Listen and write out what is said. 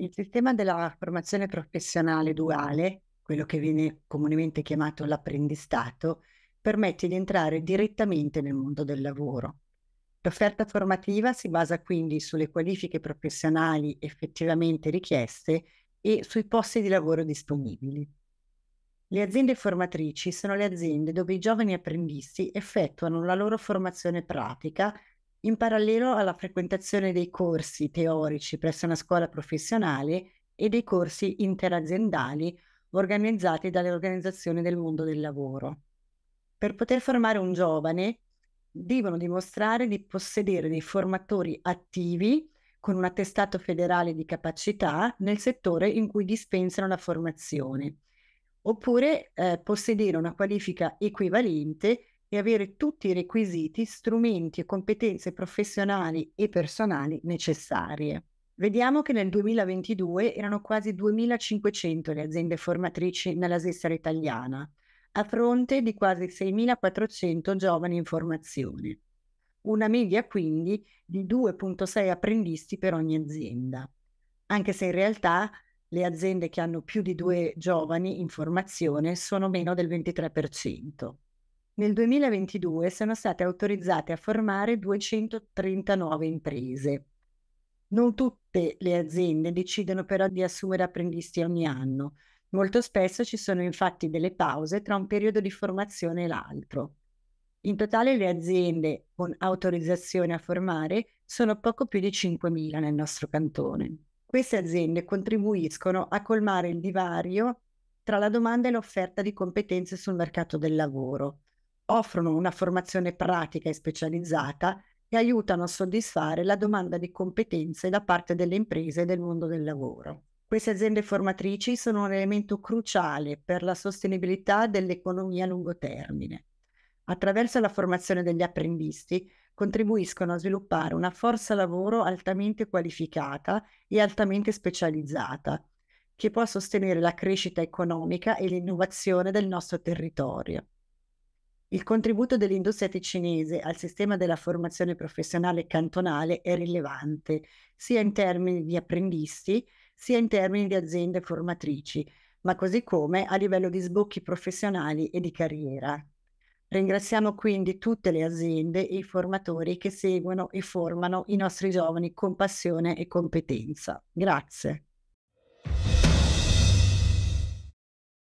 Il sistema della formazione professionale duale, quello che viene comunemente chiamato l'apprendistato, permette di entrare direttamente nel mondo del lavoro. L'offerta formativa si basa quindi sulle qualifiche professionali effettivamente richieste e sui posti di lavoro disponibili. Le aziende formatrici sono le aziende dove i giovani apprendisti effettuano la loro formazione pratica in parallelo alla frequentazione dei corsi teorici presso una scuola professionale e dei corsi interaziendali organizzati dalle organizzazioni del mondo del lavoro. Per poter formare un giovane devono dimostrare di possedere dei formatori attivi con un attestato federale di capacità nel settore in cui dispensano la formazione, oppure eh, possedere una qualifica equivalente e avere tutti i requisiti, strumenti e competenze professionali e personali necessarie. Vediamo che nel 2022 erano quasi 2.500 le aziende formatrici nella Svizzera italiana, a fronte di quasi 6.400 giovani in formazione. Una media quindi di 2.6 apprendisti per ogni azienda, anche se in realtà le aziende che hanno più di due giovani in formazione sono meno del 23% nel 2022 sono state autorizzate a formare 239 imprese. Non tutte le aziende decidono però di assumere apprendisti ogni anno. Molto spesso ci sono infatti delle pause tra un periodo di formazione e l'altro. In totale le aziende con autorizzazione a formare sono poco più di 5.000 nel nostro cantone. Queste aziende contribuiscono a colmare il divario tra la domanda e l'offerta di competenze sul mercato del lavoro, offrono una formazione pratica e specializzata e aiutano a soddisfare la domanda di competenze da parte delle imprese e del mondo del lavoro. Queste aziende formatrici sono un elemento cruciale per la sostenibilità dell'economia a lungo termine. Attraverso la formazione degli apprendisti contribuiscono a sviluppare una forza lavoro altamente qualificata e altamente specializzata, che può sostenere la crescita economica e l'innovazione del nostro territorio. Il contributo dell'industria ticinese al sistema della formazione professionale cantonale è rilevante, sia in termini di apprendisti, sia in termini di aziende formatrici, ma così come a livello di sbocchi professionali e di carriera. Ringraziamo quindi tutte le aziende e i formatori che seguono e formano i nostri giovani con passione e competenza. Grazie.